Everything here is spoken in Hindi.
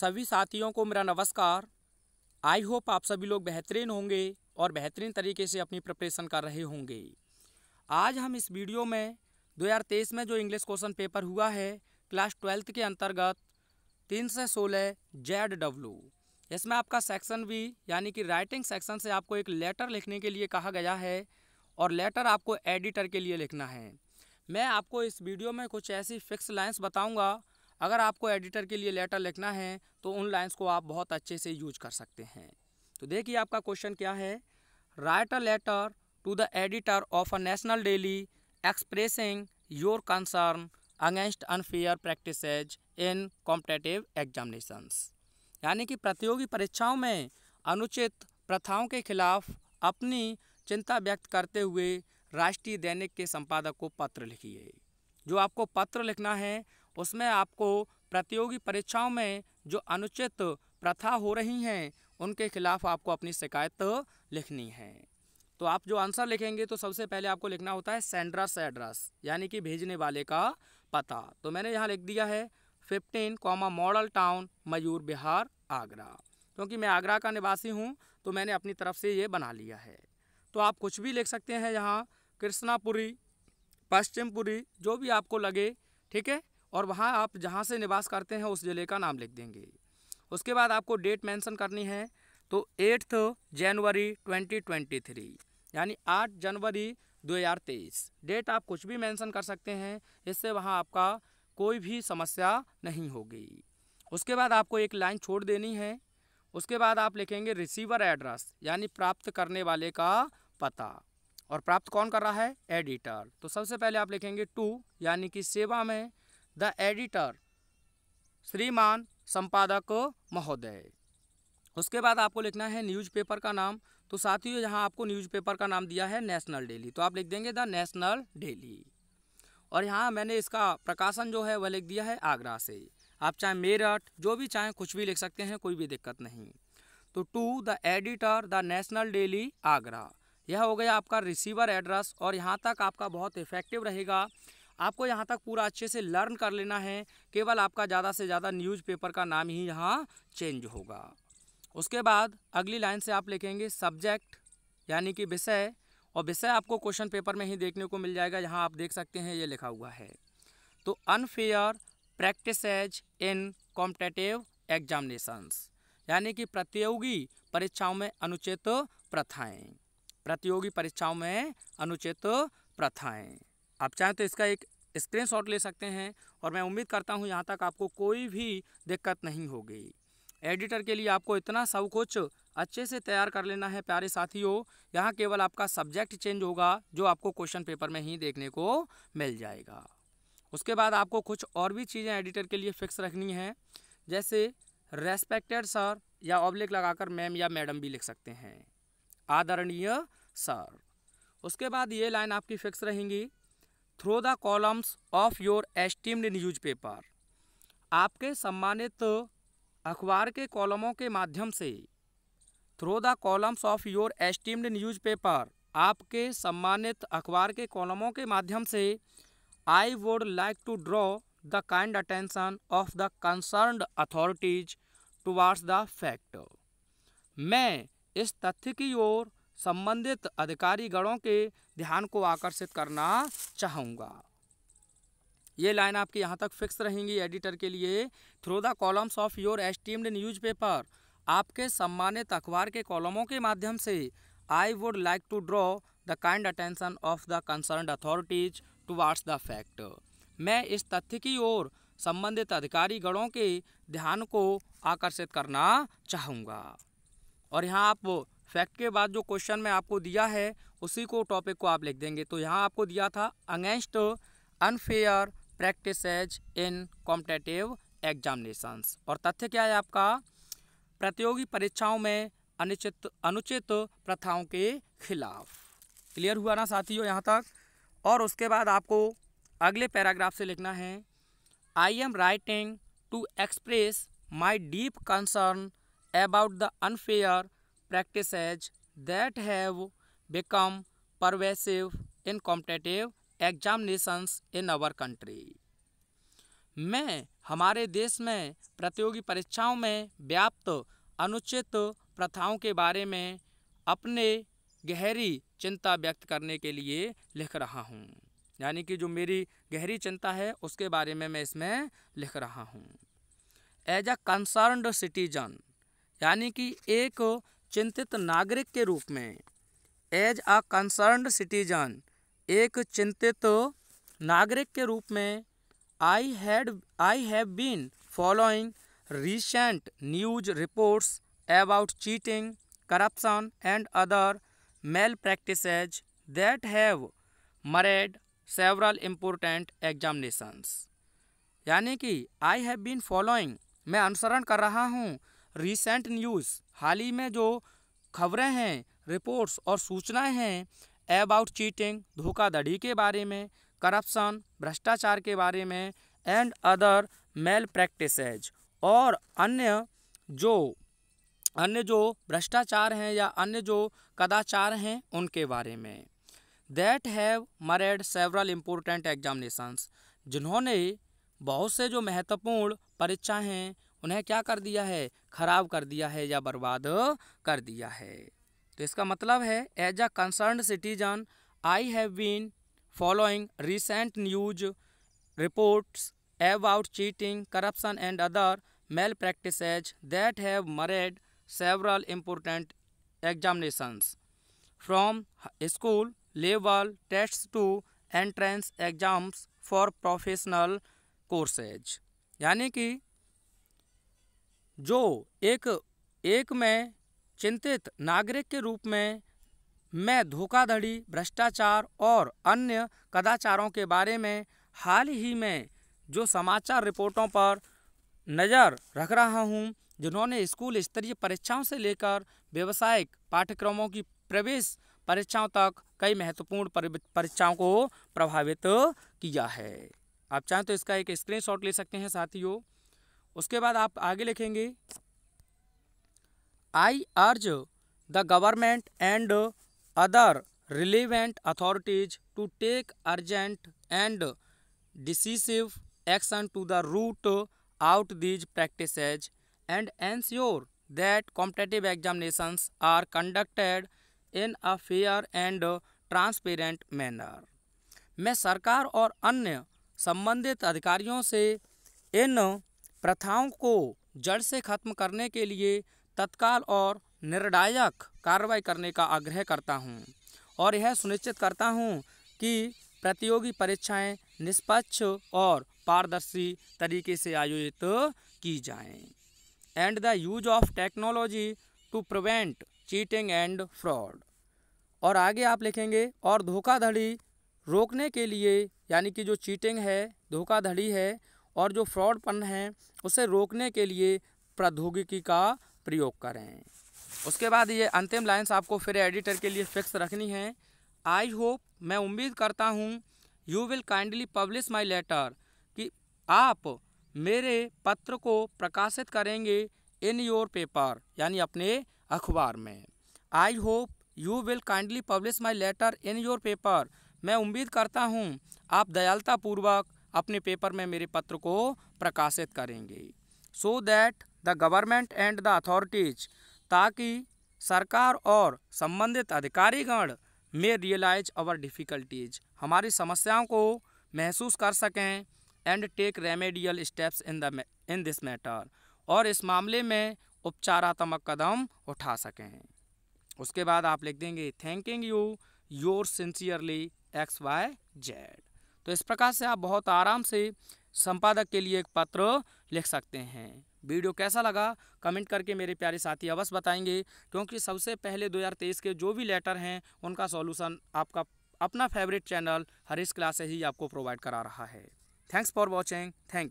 सभी साथियों को मेरा नमस्कार आई होप आप सभी लोग बेहतरीन होंगे और बेहतरीन तरीके से अपनी प्रिपरेशन कर रहे होंगे आज हम इस वीडियो में 2023 में जो इंग्लिश क्वेश्चन पेपर हुआ है क्लास ट्वेल्थ के अंतर्गत तीन से सोलह जेड डब्ल्यू इसमें आपका सेक्शन भी यानी कि राइटिंग सेक्शन से आपको एक लेटर लिखने के लिए कहा गया है और लेटर आपको एडिटर के लिए लिखना है मैं आपको इस वीडियो में कुछ ऐसी फिक्स लाइन्स बताऊँगा अगर आपको एडिटर के लिए लेटर लिखना है तो उन लाइन्स को आप बहुत अच्छे से यूज कर सकते हैं तो देखिए आपका क्वेश्चन क्या है write a letter to the editor of a national daily expressing your concern against unfair practices in competitive examinations यानी कि प्रतियोगी परीक्षाओं में अनुचित प्रथाओं के खिलाफ अपनी चिंता व्यक्त करते हुए राष्ट्रीय दैनिक के संपादक को पत्र लिखिए जो आपको पत्र लिखना है उसमें आपको प्रतियोगी परीक्षाओं में जो अनुचित प्रथा हो रही हैं उनके खिलाफ आपको अपनी शिकायत लिखनी है तो आप जो आंसर लिखेंगे तो सबसे पहले आपको लिखना होता है सेंड्रस एड्रेस यानी कि भेजने वाले का पता तो मैंने यहाँ लिख दिया है fifteen comma model town Mayur Vihar Agra क्योंकि मैं आगरा का निवासी हूँ तो मैंने अपनी तरफ से ये बना लिया है तो आप कुछ भी लिख सकते हैं यहाँ कृष्णापुरी पश्चिमपुरी जो भी आपको लगे ठीक है और वहाँ आप जहाँ से निवास करते हैं उस ज़िले का नाम लिख देंगे उसके बाद आपको डेट मेंशन करनी है तो एट्थ जनवरी 2023 यानी आठ जनवरी 2023 डेट आप कुछ भी मेंशन कर सकते हैं इससे वहाँ आपका कोई भी समस्या नहीं होगी उसके बाद आपको एक लाइन छोड़ देनी है उसके बाद आप लिखेंगे रिसीवर एड्रेस यानी प्राप्त करने वाले का पता और प्राप्त कौन कर रहा है एडिटर तो सबसे पहले आप लिखेंगे टू यानी कि सेवा में द एडिटर श्रीमान संपादक महोदय उसके बाद आपको लिखना है न्यूज़पेपर का नाम तो साथियों यहाँ आपको न्यूज़पेपर का नाम दिया है नेशनल डेली तो आप लिख देंगे द नेशनल डेली और यहाँ मैंने इसका प्रकाशन जो है वह लिख दिया है आगरा से आप चाहे मेरठ जो भी चाहें कुछ भी लिख सकते हैं कोई भी दिक्कत नहीं तो to the editor the national daily Agra यह हो गया आपका रिसीवर एड्रेस और यहाँ तक आपका बहुत इफेक्टिव रहेगा आपको यहाँ तक पूरा अच्छे से लर्न कर लेना है केवल आपका ज़्यादा से ज़्यादा न्यूज़पेपर का नाम ही यहाँ चेंज होगा उसके बाद अगली लाइन से आप लिखेंगे सब्जेक्ट यानी कि विषय और विषय आपको क्वेश्चन पेपर में ही देखने को मिल जाएगा यहाँ आप देख सकते हैं ये लिखा हुआ है तो unfair practice in competitive examinations यानी कि प्रतियोगी परीक्षाओं में अनुचित प्रथाएं प्रतियोगी परीक्षाओं में अनुचित प्रथाएं आप चाहें तो इसका एक स्क्रीनशॉट ले सकते हैं और मैं उम्मीद करता हूँ यहाँ तक आपको कोई भी दिक्कत नहीं होगी एडिटर के लिए आपको इतना सब कुछ अच्छे से तैयार कर लेना है प्यारे साथियों यहाँ केवल आपका सब्जेक्ट चेंज होगा जो आपको क्वेश्चन पेपर में ही देखने को मिल जाएगा उसके बाद आपको कुछ और भी चीज़ें एडिटर के लिए फिक्स रखनी है जैसे रेस्पेक्टेड सर या ऑब्लिक लगाकर मैम या मैडम भी लिख सकते हैं आदरणीय सर उसके बाद ये लाइन आपकी फिक्स रहेंगी through the columns of your esteemed newspaper आपके सम्मानित अखबार के कॉलमों के माध्यम से through the columns of your esteemed newspaper आपके सम्मानित अखबार के कॉलमों के माध्यम से I would like to draw the kind attention of the concern authorities towards the fact मैं इस तथ्य की ओर संबंधित अधिकारीगणों के ध्यान को आकर्षित करना चाहूँगा ये लाइन आपकी यहाँ तक फिक्स रहेंगी एडिटर के लिए through the columns of your esteemed newspaper आपके सम्मानित अखबार के कॉलमों के माध्यम से I would like to draw the kind attention of the concern authorities towards the fact मैं इस तथ्य की ओर संबंधित अधिकारी गणों के ध्यान को आकर्षित करना चाहूँगा और यहाँ आप फैक्ट के बाद जो क्वेश्चन में आपको दिया है उसी को टॉपिक को आप लिख देंगे तो यहाँ आपको दिया था against unfair practice in competitive examinations और तथ्य क्या है आपका प्रतियोगी परीक्षाओं में अनुचित अनुचित प्रथाओं के खिलाफ क्लियर हुआ ना साथियों यहाँ तक और उसके बाद आपको अगले पैराग्राफ से लिखना है I am writing to express my deep concern about the unfair practices that have become pervasive in competitive examinations in our country मैं हमारे देश में प्रतियोगी परीक्षाओं में व्याप्त अनुचित प्रथाओं के बारे में अपने गहरी चिंता व्यक्त करने के लिए लिख रहा हूँ यानी कि जो मेरी गहरी चिंता है उसके बारे में मैं इसमें लिख रहा हूँ एज अ कंसर्नड सिटीजन यानी कि एक चिंतित नागरिक के रूप में एज आ कंसर्न सिटीजन एक चिंतित नागरिक के रूप में I had I have been following recent news reports about cheating corruption and other malpractices that have marred several important examinations यानी कि आई हैव बीन फॉलोइंग मैं अनुसरण कर रहा हूँ रिसेंट न्यूज़ हाल ही में जो खबरें हैं रिपोर्ट्स और सूचनाएं हैं अबाउट चीटिंग धोखाधड़ी के बारे में करप्शन भ्रष्टाचार के बारे में एंड अदर मेल प्रैक्टिसेज और अन्य जो अन्य जो भ्रष्टाचार हैं या अन्य जो कदाचार हैं उनके बारे में that have marred several important examinations जिन्होंने बहुत से जो महत्वपूर्ण हैं उन्हें क्या कर दिया है खराब कर दिया है या बर्बाद कर दिया है तो इसका मतलब है as a concern citizen I have been following recent news reports about cheating corruption and other malpractice that have marred several important examinations from school level test to entrance exams for professional courses यानी कि जो एक एक में चिंतित नागरिक के रूप में मैं धोखाधड़ी भ्रष्टाचार और अन्य कदाचारों के बारे में हाल ही में जो समाचार रिपोर्टों पर नज़र रख रहा हूँ जिन्होंने स्कूल स्तरीय परीक्षाओं से लेकर व्यावसायिक पाठ्यक्रमों की प्रवेश परीक्षाओं तक कई महत्वपूर्ण परीक्षाओं को प्रभावित किया है आप चाहें तो इसका एक स्क्रीनशॉट ले सकते हैं साथियों उसके बाद आप आगे लिखेंगे I urge the government and other relevant authorities to take urgent and decisive action to the root out these practices and ensure that competitive examinations are conducted in a fair and transparent manner मैं सरकार और अन्य संबंधित अधिकारियों से इन प्रथाओं को जड़ से खत्म करने के लिए तत्काल और निर्णायक कार्रवाई करने का आग्रह करता हूँ और यह सुनिश्चित करता हूँ कि प्रतियोगी परीक्षाएं निष्पक्ष और पारदर्शी तरीके से आयोजित की जाएं and the use of technology to prevent cheating and fraud और आगे आप लिखेंगे और धोखाधड़ी रोकने के लिए यानी कि जो चीटिंग है धोखाधड़ी है और जो फ्रॉडपन है उसे रोकने के लिए प्रौद्योगिकी का प्रयोग करें उसके बाद ये अंतिम लाइन्स आपको फिर एडिटर के लिए फिक्स रखनी है आई होप मैं उम्मीद करता हूँ you will kindly publish my letter कि आप मेरे पत्र को प्रकाशित करेंगे इन योर पेपर यानी अपने अखबार में I hope you will kindly publish my letter in your paper मैं उम्मीद करता हूँ आप दयालतापूर्वक अपने पेपर में मेरे पत्र को प्रकाशित करेंगे so that the government and the authorities ताकि सरकार और संबंधित अधिकारीगण में रियलाइज अवर डिफ़िकल्टीज हमारी समस्याओं को महसूस कर सकें and take remedial steps in the in this matter और इस मामले में उपचारात्मक कदम उठा सकें उसके बाद आप लिख देंगे thanking you your sincerely X Y Z तो इस प्रकार से आप बहुत आराम से संपादक के लिए एक पत्र लिख सकते हैं वीडियो कैसा लगा कमेंट करके मेरे प्यारे साथी अवश्य बताएंगे क्योंकि सबसे पहले 2023 के जो भी लेटर हैं उनका सॉल्यूशन आपका अपना फेवरेट चैनल हरीश क्लास से ही आपको प्रोवाइड करा रहा है thanks for watching thank you